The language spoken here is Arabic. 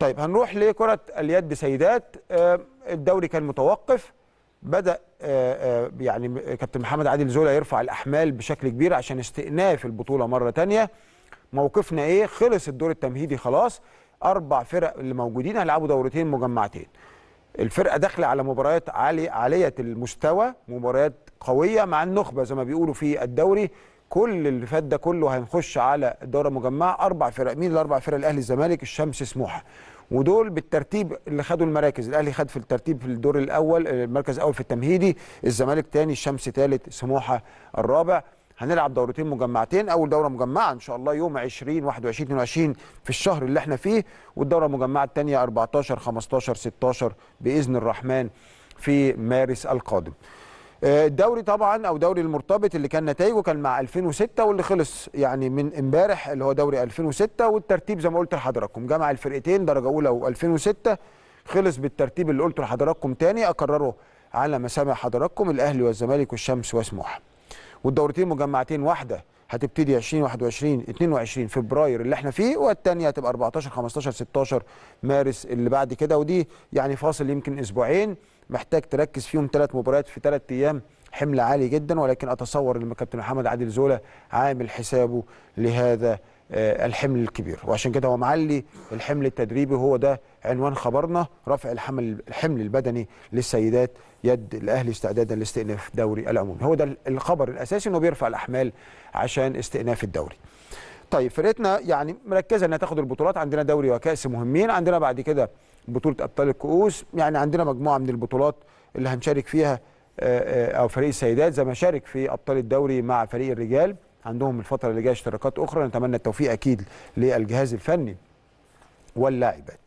طيب هنروح لكرة اليد سيدات آه، الدوري كان متوقف بدأ آه، آه، يعني كابتن محمد عادل زولا يرفع الأحمال بشكل كبير عشان استئناف البطولة مرة تانية موقفنا إيه خلص الدور التمهيدي خلاص أربع فرق اللي موجودين هيلعبوا دورتين مجمعتين الفرقة داخلة على مباريات عالية المستوى مباريات قوية مع النخبة زي ما بيقولوا في الدوري كل اللي فات ده كله هنخش على الدوره المجمعه اربع فرق مين الاربع فرق الاهلي الزمالك الشمس سموحه ودول بالترتيب اللي خدوا المراكز الاهلي خد في الترتيب في الدور الاول آه، المركز الاول في التمهيدي الزمالك ثاني الشمس ثالث سموحه الرابع هنلعب دورتين مجمعتين اول دوره مجمعه ان شاء الله يوم 20 21 22 في الشهر اللي احنا فيه والدوره المجمعه الثانيه 14 15 16 باذن الرحمن في مارس القادم الدوري طبعا او دوري المرتبط اللي كان نتائجه كان مع 2006 واللي خلص يعني من امبارح اللي هو دوري 2006 والترتيب زي ما قلت لحضراتكم جمع الفرقتين درجه اولى و2006 خلص بالترتيب اللي قلته لحضراتكم تاني اكرره على مسامع حضراتكم الاهلي والزمالك والشمس وسموحه والدورتين مجمعتين واحده هتبتدي 20 21 22 فبراير اللي احنا فيه والثانيه هتبقى 14 15 16 مارس اللي بعد كده ودي يعني فاصل يمكن اسبوعين محتاج تركز فيهم ثلاث مباريات في ثلاث ايام حمل عالي جدا ولكن اتصور ان كابتن محمد عادل زولا عامل حسابه لهذا آه، الحمل الكبير وعشان كده هو معلي الحمل التدريبي هو ده عنوان خبرنا رفع الحمل الحمل البدني للسيدات يد الاهلي استعدادا لاستئناف دوري العمومي هو ده الخبر الاساسي انه بيرفع الاحمال عشان استئناف الدوري طيب فرقتنا يعني مركزه انها تاخد البطولات عندنا دوري وكاس مهمين عندنا بعد كده بطوله ابطال الكؤوس يعني عندنا مجموعه من البطولات اللي هنشارك فيها آه، آه، او فريق السيدات زي ما شارك في ابطال الدوري مع فريق الرجال عندهم الفتره اللي جايه اشتراكات اخرى نتمنى التوفيق اكيد للجهاز الفني واللاعبات